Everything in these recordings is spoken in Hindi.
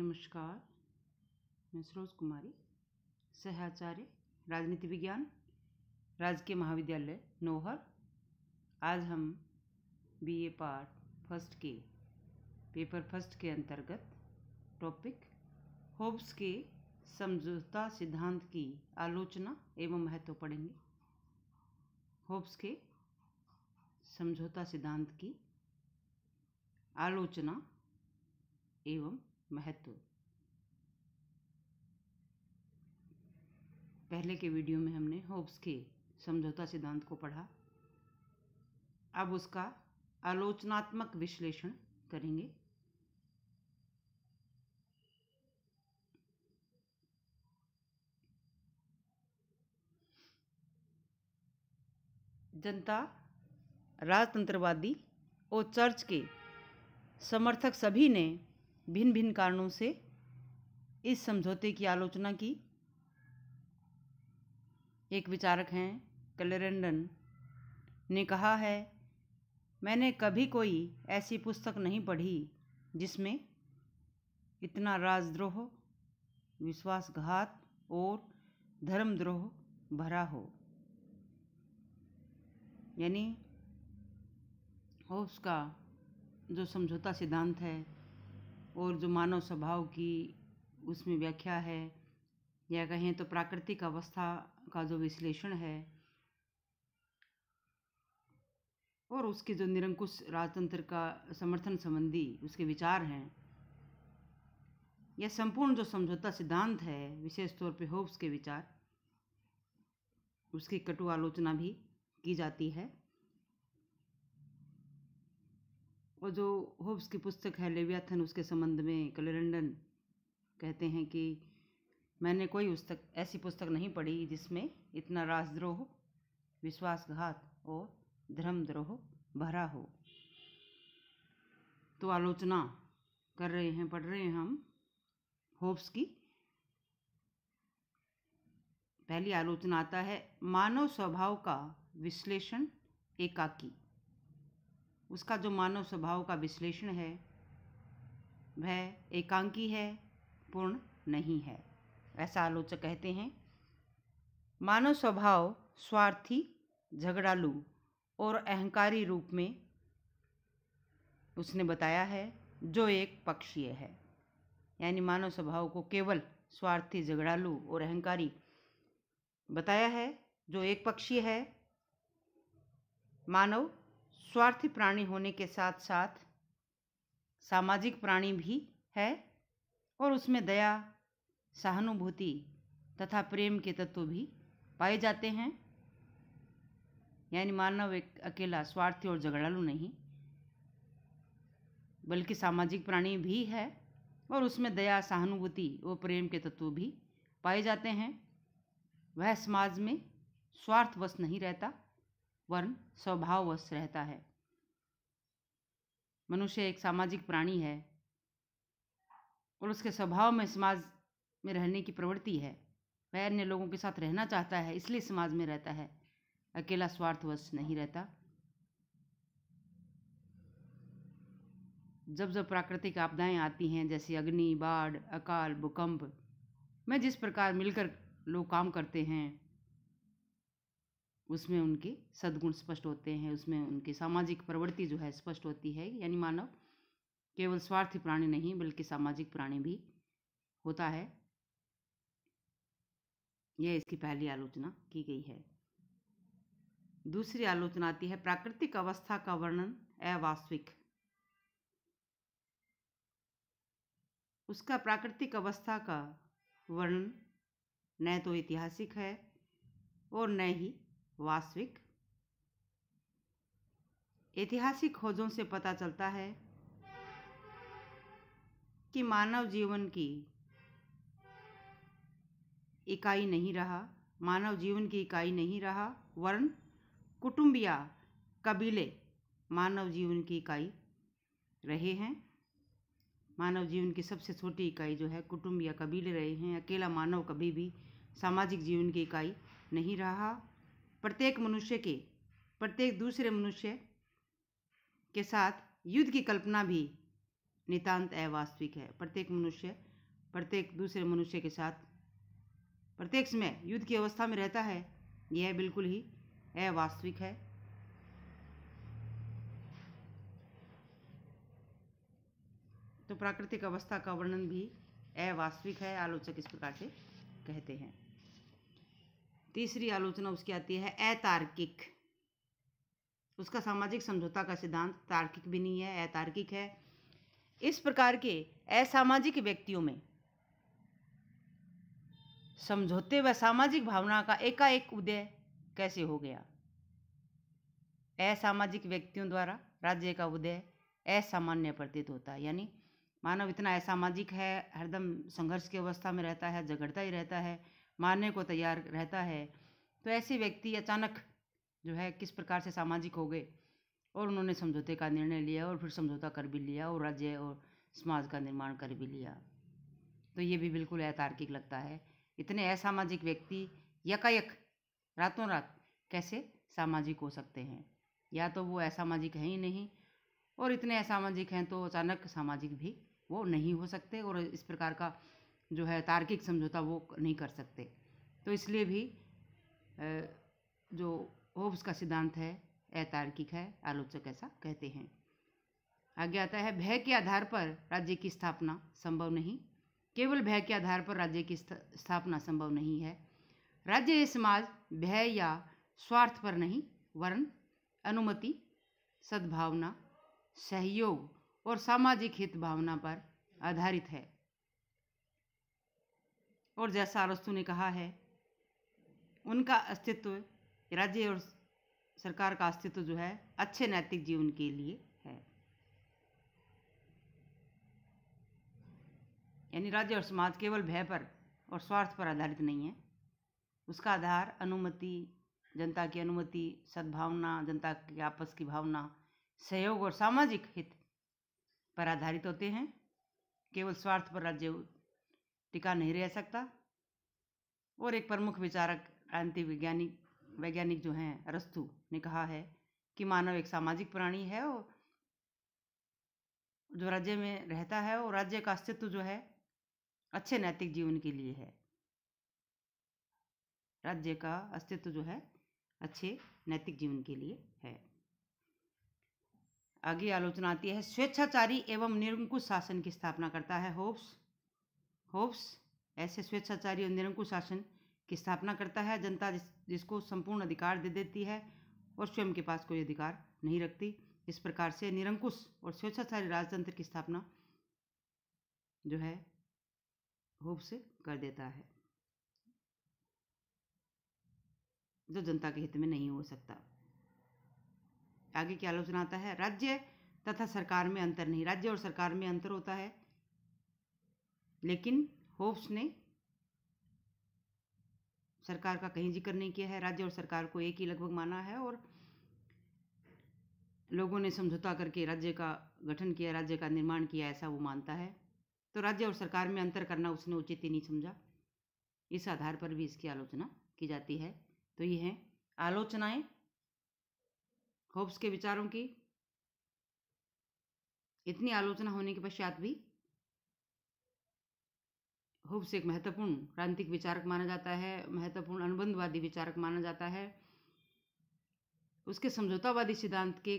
नमस्कार मैं सरोज कुमारी सहाचार्य राजनीति विज्ञान राजकीय महाविद्यालय नोहर आज हम बीए पार्ट फर्स्ट के पेपर फर्स्ट के अंतर्गत टॉपिक होब्स के समझौता सिद्धांत की आलोचना एवं महत्व पढ़ेंगे होब्स के समझौता सिद्धांत की आलोचना एवं महत्व पहले के वीडियो में हमने होब्स के समझौता सिद्धांत को पढ़ा अब उसका आलोचनात्मक विश्लेषण करेंगे जनता राजतंत्रवादी और चर्च के समर्थक सभी ने भिन्न भिन्न कारणों से इस समझौते की आलोचना की एक विचारक हैं कलरेंडन ने कहा है मैंने कभी कोई ऐसी पुस्तक नहीं पढ़ी जिसमें इतना राजद्रोह विश्वासघात और धर्मद्रोह भरा हो यानी उसका जो समझौता सिद्धांत है और जो मानव स्वभाव की उसमें व्याख्या है या कहें तो प्राकृतिक अवस्था का जो विश्लेषण है और उसके जो निरंकुश राजतंत्र का समर्थन संबंधी उसके विचार हैं यह संपूर्ण जो समझौता सिद्धांत है विशेष तौर पर होब्स के विचार उसकी कटु आलोचना भी की जाती है और जो होब्स की पुस्तक है लेवियाथन उसके संबंध में क्लेरेंडन कहते हैं कि मैंने कोई पुस्तक ऐसी पुस्तक नहीं पढ़ी जिसमें इतना राजद्रोह विश्वासघात और धर्मद्रोह भरा हो तो आलोचना कर रहे हैं पढ़ रहे हैं हम होब्स की पहली आलोचना आता है मानव स्वभाव का विश्लेषण एकाकी उसका जो मानव स्वभाव का विश्लेषण है वह एकांकी है पूर्ण नहीं है ऐसा आलोचक कहते हैं मानव स्वभाव स्वार्थी झगड़ालू और अहंकारी रूप में उसने बताया है जो एक पक्षीय है यानी मानव स्वभाव को केवल स्वार्थी झगड़ालू और अहंकारी बताया है जो एक पक्षीय है मानव स्वार्थी प्राणी होने के साथ साथ सामाजिक प्राणी भी है और उसमें दया सहानुभूति तथा प्रेम के तत्व भी पाए जाते हैं यानी मानव एक अकेला स्वार्थी और झगड़ालू नहीं बल्कि सामाजिक प्राणी भी है और उसमें दया सहानुभूति और प्रेम के तत्व भी पाए जाते हैं वह समाज में स्वार्थवश नहीं रहता वर्ण स्वभाववश रहता है मनुष्य एक सामाजिक प्राणी है और उसके स्वभाव में समाज में रहने की प्रवृत्ति है वह अन्य लोगों के साथ रहना चाहता है इसलिए समाज में रहता है अकेला स्वार्थवश नहीं रहता जब जब प्राकृतिक आपदाएं आती हैं जैसे अग्नि बाढ़ अकाल भूकंप में जिस प्रकार मिलकर लोग काम करते हैं उसमें उनके सद्गुण स्पष्ट होते हैं उसमें उनकी सामाजिक प्रवृत्ति जो है स्पष्ट होती है यानी मानव केवल स्वार्थी प्राणी नहीं बल्कि सामाजिक प्राणी भी होता है यह इसकी पहली आलोचना की गई है दूसरी आलोचना आती है प्राकृतिक अवस्था का वर्णन अवास्तविक उसका प्राकृतिक अवस्था का वर्णन न तो ऐतिहासिक है और न ही वास्तविक ऐतिहासिक खोजों से पता चलता है कि मानव जीवन की इकाई नहीं रहा मानव जीवन की इकाई नहीं रहा वर्ण कुटुंब या कबीले मानव जीवन की इकाई रहे हैं मानव जीवन की सबसे छोटी इकाई जो है कुटुंब या कबीले रहे हैं अकेला मानव कभी भी सामाजिक जीवन की इकाई नहीं रहा प्रत्येक मनुष्य के प्रत्येक दूसरे मनुष्य के साथ युद्ध की कल्पना भी नितांत अवास्तविक है प्रत्येक मनुष्य प्रत्येक दूसरे मनुष्य के साथ प्रत्येक समय युद्ध की अवस्था में रहता है यह बिल्कुल ही अवास्तविक है तो प्राकृतिक अवस्था का वर्णन भी अवास्तविक है आलोचक इस प्रकार से कहते हैं तीसरी आलोचना उसकी आती है अतार्किक उसका सामाजिक समझौता का सिद्धांत तार्किक भी नहीं है अतार्किक है इस प्रकार के असामाजिक व्यक्तियों में समझौते व सामाजिक भावना का एकाएक उदय कैसे हो गया असामाजिक व्यक्तियों द्वारा राज्य का उदय असामान्य प्रतीत होता है यानी मानव इतना असामाजिक है हरदम संघर्ष की अवस्था में रहता है झगड़ता ही रहता है मारने को तैयार रहता है तो ऐसे व्यक्ति अचानक जो है किस प्रकार से सामाजिक हो गए और उन्होंने समझौते का निर्णय लिया और फिर समझौता कर भी लिया और राज्य और समाज का निर्माण कर भी लिया तो ये भी बिल्कुल अतार्किक लगता है इतने असामाजिक व्यक्ति यकायक रातों रात कैसे सामाजिक हो सकते हैं या तो वो असामाजिक हैं ही नहीं और इतने असामाजिक हैं तो अचानक सामाजिक भी वो नहीं हो सकते और इस प्रकार का जो है तार्किक समझौता वो नहीं कर सकते तो इसलिए भी जो होब्स का सिद्धांत है अतार्किक है आलोचक ऐसा कहते हैं आगे आता है भय के आधार पर राज्य की स्थापना संभव नहीं केवल भय के आधार पर राज्य की स्थापना संभव नहीं है राज्य या समाज भय या स्वार्थ पर नहीं वर्ण अनुमति सद्भावना सहयोग और सामाजिक हित भावना पर आधारित है और जैसा अरस्तु ने कहा है उनका अस्तित्व राज्य और सरकार का अस्तित्व जो है अच्छे नैतिक जीवन के लिए है यानी राज्य और समाज केवल भय पर और स्वार्थ पर आधारित नहीं है उसका आधार अनुमति जनता की अनुमति सद्भावना जनता की आपस की भावना सहयोग और सामाजिक हित पर आधारित होते हैं केवल स्वार्थ पर राज्य टिका नहीं रह सकता और एक प्रमुख विचारक क्रांति वैज्ञानिक वैज्ञानिक जो हैं अरस्तु ने कहा है कि मानव एक सामाजिक प्राणी है और जो राज्य में रहता है और राज्य का अस्तित्व जो है अच्छे नैतिक जीवन के लिए है राज्य का अस्तित्व जो है अच्छे नैतिक जीवन के लिए है आगे आलोचना आती है स्वेच्छाचारी एवं निरंकुश शासन की स्थापना करता है होप्स होप्स ऐसे स्वेच्छाचारी और निरंकुश शासन की स्थापना करता है जनता जिस, जिसको संपूर्ण अधिकार दे देती है और स्वयं के पास कोई अधिकार नहीं रखती इस प्रकार से निरंकुश और स्वेच्छाचारी राजतंत्र की स्थापना जो है होप से कर देता है जो जनता के हित में नहीं हो सकता आगे क्या आलोचना आता है राज्य तथा सरकार में अंतर नहीं राज्य और सरकार में अंतर होता है लेकिन होप्स ने सरकार का कहीं जिक्र नहीं किया है राज्य और सरकार को एक ही लगभग माना है और लोगों ने समझौता करके राज्य का गठन किया राज्य का निर्माण किया ऐसा वो मानता है तो राज्य और सरकार में अंतर करना उसने उचित ही नहीं समझा इस आधार पर भी इसकी आलोचना की जाती है तो ये हैं आलोचनाएं होप्स के विचारों की इतनी आलोचना होने के पश्चात भी होब्स एक महत्वपूर्ण क्रांतिक विचारक माना जाता है महत्वपूर्ण अनुबंधवादी विचारक माना जाता है उसके समझौतावादी सिद्धांत के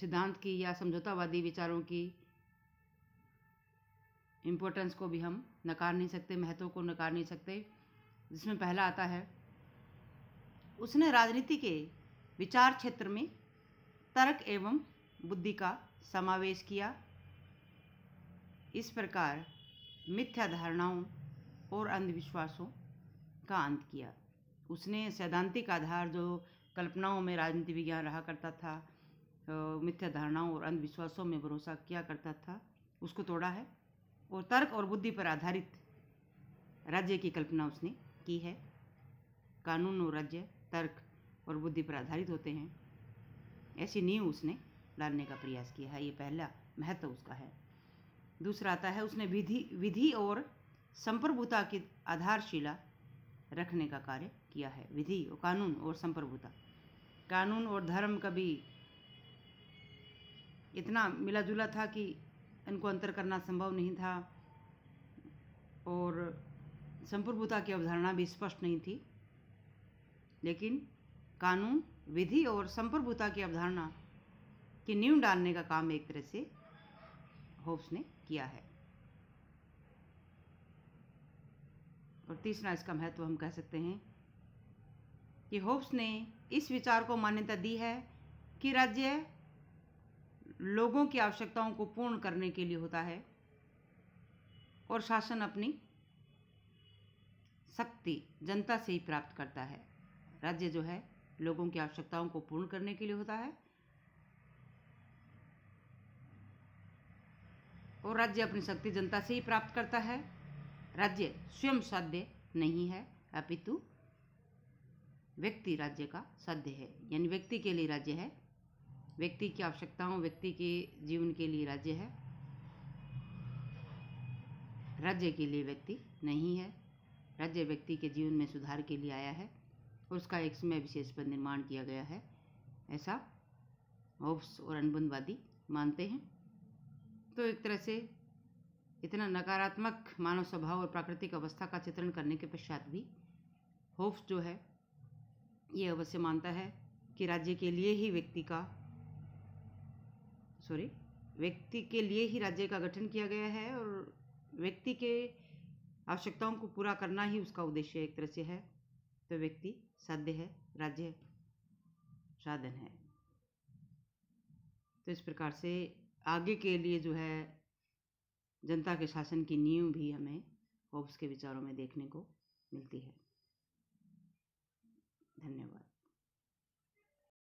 सिद्धांत की या समझौतावादी विचारों की इम्पोर्टेंस को भी हम नकार नहीं सकते महत्व को नकार नहीं सकते जिसमें पहला आता है उसने राजनीति के विचार क्षेत्र में तर्क एवं बुद्धि का समावेश किया इस प्रकार मिथ्या धारणाओं और अंधविश्वासों का अंत किया उसने सैद्धांतिक आधार जो कल्पनाओं में राजनीति विज्ञान रहा करता था मिथ्या धारणाओं और अंधविश्वासों में भरोसा किया करता था उसको तोड़ा है और तर्क और बुद्धि पर आधारित राज्य की कल्पना उसने की है कानून और राज्य तर्क और बुद्धि पर आधारित होते हैं ऐसी नींव उसने डालने का प्रयास किया है ये पहला महत्व उसका है दूसरा आता है उसने विधि विधि और संप्रभुता की आधारशिला रखने का कार्य किया है विधि और कानून और संप्रभुता कानून और धर्म कभी इतना मिला जुला था कि इनको अंतर करना संभव नहीं था और संप्रभुता की अवधारणा भी स्पष्ट नहीं थी लेकिन कानून विधि और संप्रभुता की अवधारणा की नींव डालने का काम एक तरह से होब्स ने किया है और तीसरा इसका महत्व हम कह सकते हैं कि होप्स ने इस विचार को मान्यता दी है कि राज्य लोगों की आवश्यकताओं को पूर्ण करने के लिए होता है और शासन अपनी शक्ति जनता से ही प्राप्त करता है राज्य जो है लोगों की आवश्यकताओं को पूर्ण करने के लिए होता है और राज्य अपनी शक्ति जनता से ही प्राप्त करता है राज्य स्वयं साध्य नहीं है अपितु व्यक्ति राज्य का साध्य है यानी व्यक्ति के लिए राज्य है व्यक्ति की आवश्यकताओं व्यक्ति के जीवन के लिए राज्य है राज्य के लिए व्यक्ति नहीं है राज्य व्यक्ति के जीवन में सुधार के लिए आया है उसका एक समय विशेष पर निर्माण किया गया है ऐसा होप्स और अनुबंधवादी मानते हैं तो एक तरह से इतना नकारात्मक मानव स्वभाव और प्राकृतिक अवस्था का चित्रण करने के पश्चात भी होप्स जो है ये अवश्य मानता है कि राज्य के लिए ही व्यक्ति का सॉरी व्यक्ति के लिए ही राज्य का गठन किया गया है और व्यक्ति के आवश्यकताओं को पूरा करना ही उसका उद्देश्य एक तरह से है तो व्यक्ति साध्य है राज्य साधन है तो इस प्रकार से आगे के लिए जो है जनता के शासन की नींव भी हमें होब्स के विचारों में देखने को मिलती है धन्यवाद